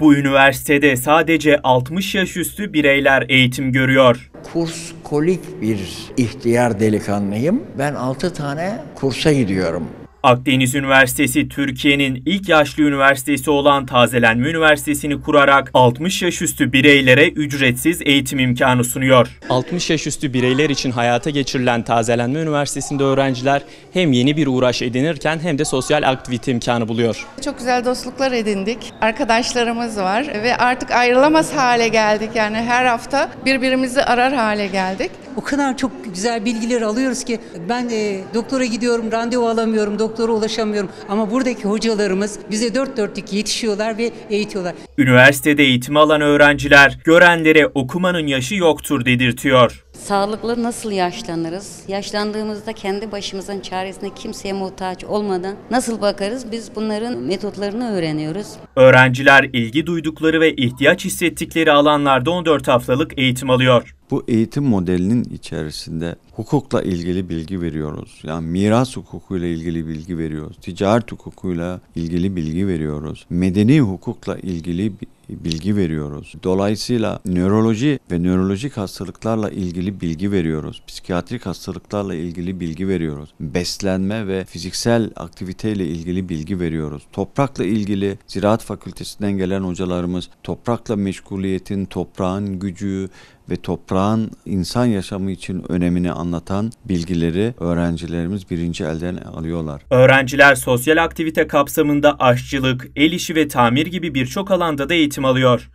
Bu üniversitede sadece 60 yaş üstü bireyler eğitim görüyor. Kurs kolik bir ihtiyar delikanlıyım. Ben 6 tane kursa gidiyorum. Akdeniz Üniversitesi Türkiye'nin ilk yaşlı üniversitesi olan Tazelenme Üniversitesi'ni kurarak 60 yaş üstü bireylere ücretsiz eğitim imkanı sunuyor. 60 yaş üstü bireyler için hayata geçirilen Tazelenme Üniversitesi'nde öğrenciler hem yeni bir uğraş edinirken hem de sosyal aktivite imkanı buluyor. Çok güzel dostluklar edindik. Arkadaşlarımız var ve artık ayrılamaz hale geldik. Yani her hafta birbirimizi arar hale geldik. O kadar çok güzel bilgiler alıyoruz ki ben e, doktora gidiyorum, randevu alamıyorum, doktora ulaşamıyorum. Ama buradaki hocalarımız bize dört dörtlük yetişiyorlar ve eğitiyorlar. Üniversitede eğitim alan öğrenciler görenlere okumanın yaşı yoktur dedirtiyor. Sağlıklı nasıl yaşlanırız? Yaşlandığımızda kendi başımızın çaresine kimseye muhtaç olmadan nasıl bakarız? Biz bunların metotlarını öğreniyoruz. Öğrenciler ilgi duydukları ve ihtiyaç hissettikleri alanlarda 14 haftalık eğitim alıyor bu eğitim modelinin içerisinde hukukla ilgili bilgi veriyoruz. Yani miras hukukuyla ilgili bilgi veriyoruz. Ticaret hukukuyla ilgili bilgi veriyoruz. Medeni hukukla ilgili bilgi veriyoruz. Dolayısıyla nöroloji ve nörolojik hastalıklarla ilgili bilgi veriyoruz. Psikiyatrik hastalıklarla ilgili bilgi veriyoruz. Beslenme ve fiziksel aktiviteyle ilgili bilgi veriyoruz. Toprakla ilgili Ziraat Fakültesinden gelen hocalarımız toprakla meşguliyetin, toprağın gücü, ve toprağın insan yaşamı için önemini anlatan bilgileri öğrencilerimiz birinci elden alıyorlar. Öğrenciler sosyal aktivite kapsamında aşçılık, el işi ve tamir gibi birçok alanda da eğitim alıyor.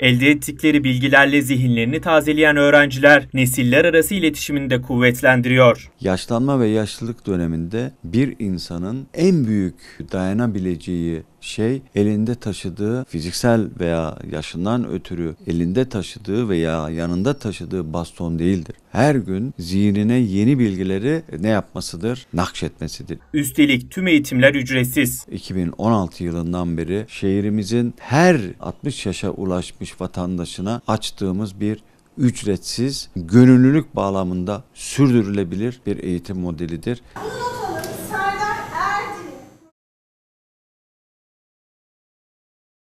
Elde ettikleri bilgilerle zihinlerini tazeleyen öğrenciler nesiller arası iletişimini de kuvvetlendiriyor. Yaşlanma ve yaşlılık döneminde bir insanın en büyük dayanabileceği şey elinde taşıdığı fiziksel veya yaşından ötürü elinde taşıdığı veya yanında taşıdığı baston değildir. Her gün zihnine yeni bilgileri ne yapmasıdır? Nakşetmesidir. Üstelik tüm eğitimler ücretsiz. 2016 yılından beri şehrimizin her 60 yaşa ulaşmış etmiş vatandaşına açtığımız bir ücretsiz, gönüllülük bağlamında sürdürülebilir bir eğitim modelidir.